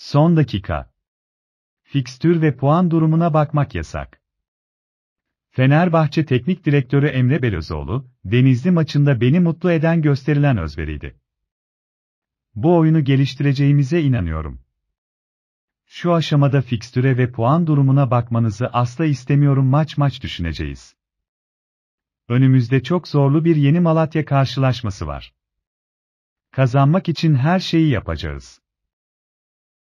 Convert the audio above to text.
Son dakika. Fikstür ve puan durumuna bakmak yasak. Fenerbahçe Teknik Direktörü Emre Belözoğlu, Denizli maçında beni mutlu eden gösterilen özveriydi. Bu oyunu geliştireceğimize inanıyorum. Şu aşamada fikstüre ve puan durumuna bakmanızı asla istemiyorum maç maç düşüneceğiz. Önümüzde çok zorlu bir yeni Malatya karşılaşması var. Kazanmak için her şeyi yapacağız.